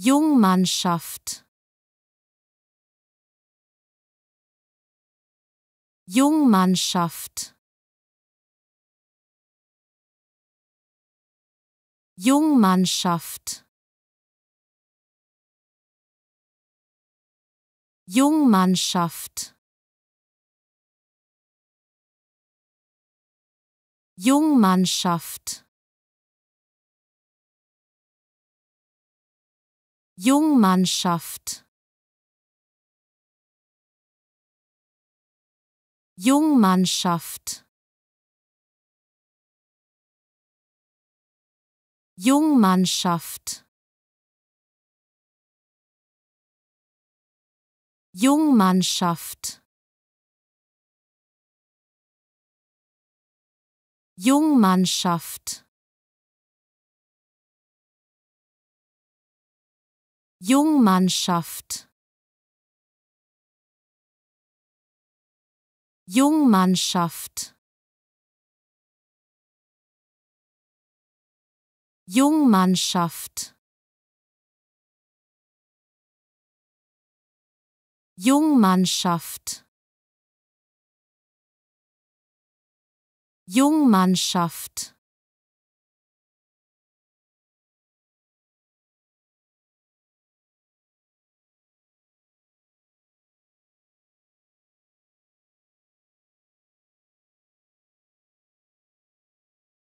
Jungmannschaft Jungmannschaft Jungmannschaft Jungmannschaft Jungmannschaft Jungmannschaft Jungmannschaft Jungmannschaft Jungmannschaft Jungmannschaft Jungmannschaft Jungmannschaft Jungmannschaft Jungmannschaft Jungmannschaft